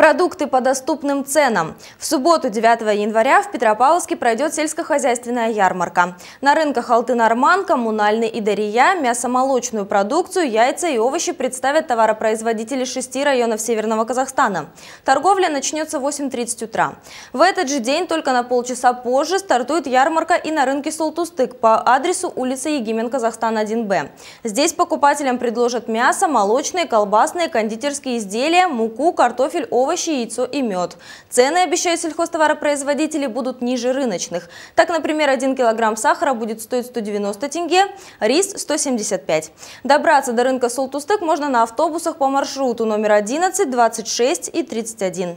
Продукты по доступным ценам. В субботу 9 января в Петропавловске пройдет сельскохозяйственная ярмарка. На рынках Алтын-Арман, Коммунальный и Дария мясомолочную продукцию, яйца и овощи представят товаропроизводители шести районов Северного Казахстана. Торговля начнется в 8.30 утра. В этот же день, только на полчаса позже, стартует ярмарка и на рынке Султустык по адресу улица Егимен, Казахстан 1Б. Здесь покупателям предложат мясо, молочные, колбасные, кондитерские изделия, муку, картофель, овощи овощи, яйцо и мед. Цены, обещают сельхозтоваропроизводители, будут ниже рыночных. Так, например, 1 килограмм сахара будет стоить 190 тенге, рис – 175. Добраться до рынка Солтустык можно на автобусах по маршруту номер 11, 26 и 31.